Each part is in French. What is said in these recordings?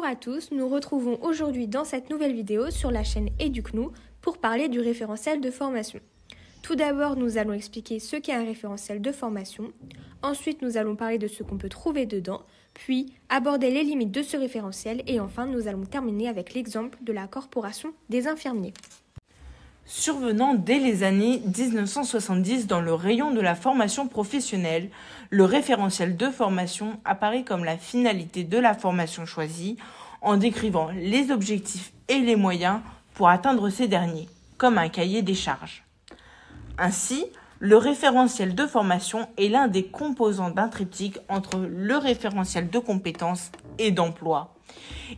Bonjour à tous, nous retrouvons aujourd'hui dans cette nouvelle vidéo sur la chaîne eduque pour parler du référentiel de formation. Tout d'abord, nous allons expliquer ce qu'est un référentiel de formation. Ensuite, nous allons parler de ce qu'on peut trouver dedans, puis aborder les limites de ce référentiel et enfin, nous allons terminer avec l'exemple de la corporation des infirmiers. Survenant dès les années 1970 dans le rayon de la formation professionnelle, le référentiel de formation apparaît comme la finalité de la formation choisie en décrivant les objectifs et les moyens pour atteindre ces derniers, comme un cahier des charges. Ainsi, le référentiel de formation est l'un des composants d'un triptyque entre le référentiel de compétences et d'emploi.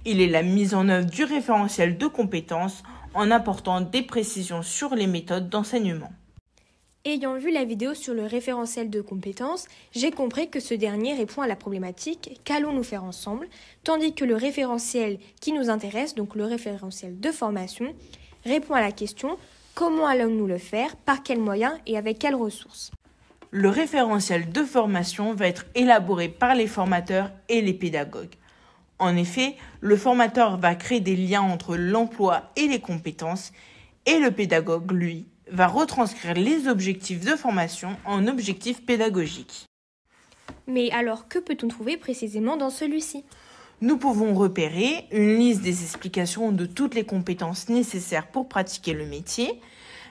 Il est la mise en œuvre du référentiel de compétences en apportant des précisions sur les méthodes d'enseignement. Ayant vu la vidéo sur le référentiel de compétences, j'ai compris que ce dernier répond à la problématique qu'allons-nous faire ensemble, tandis que le référentiel qui nous intéresse, donc le référentiel de formation, répond à la question comment allons-nous le faire, par quels moyens et avec quelles ressources. Le référentiel de formation va être élaboré par les formateurs et les pédagogues. En effet, le formateur va créer des liens entre l'emploi et les compétences et le pédagogue, lui, va retranscrire les objectifs de formation en objectifs pédagogiques. Mais alors, que peut-on trouver précisément dans celui-ci Nous pouvons repérer une liste des explications de toutes les compétences nécessaires pour pratiquer le métier,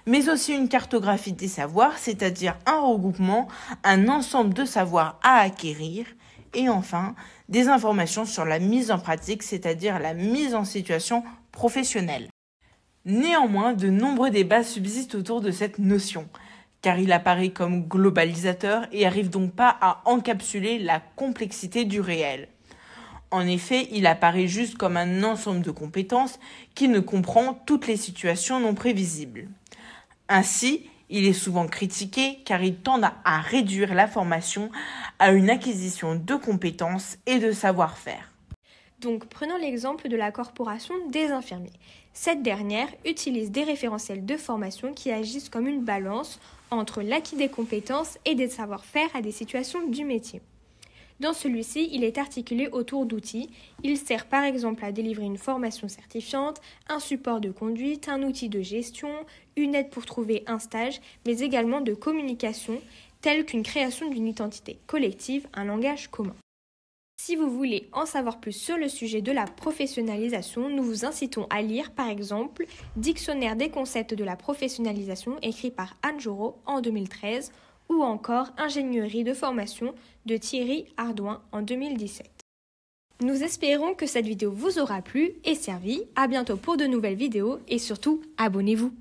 mais aussi une cartographie des savoirs, c'est-à-dire un regroupement, un ensemble de savoirs à acquérir, et enfin des informations sur la mise en pratique, c'est-à-dire la mise en situation professionnelle. Néanmoins, de nombreux débats subsistent autour de cette notion, car il apparaît comme globalisateur et arrive donc pas à encapsuler la complexité du réel. En effet, il apparaît juste comme un ensemble de compétences qui ne comprend toutes les situations non prévisibles. Ainsi, il est souvent critiqué car il tend à réduire la formation à une acquisition de compétences et de savoir-faire. Donc prenons l'exemple de la corporation des infirmiers. Cette dernière utilise des référentiels de formation qui agissent comme une balance entre l'acquis des compétences et des savoir-faire à des situations du métier. Dans celui-ci, il est articulé autour d'outils. Il sert par exemple à délivrer une formation certifiante, un support de conduite, un outil de gestion, une aide pour trouver un stage, mais également de communication, telle qu'une création d'une identité collective, un langage commun. Si vous voulez en savoir plus sur le sujet de la professionnalisation, nous vous incitons à lire par exemple Dictionnaire des concepts de la professionnalisation écrit par Anne Joro en 2013 ou encore Ingénierie de formation de Thierry Ardouin en 2017. Nous espérons que cette vidéo vous aura plu et servi. À bientôt pour de nouvelles vidéos et surtout, abonnez-vous.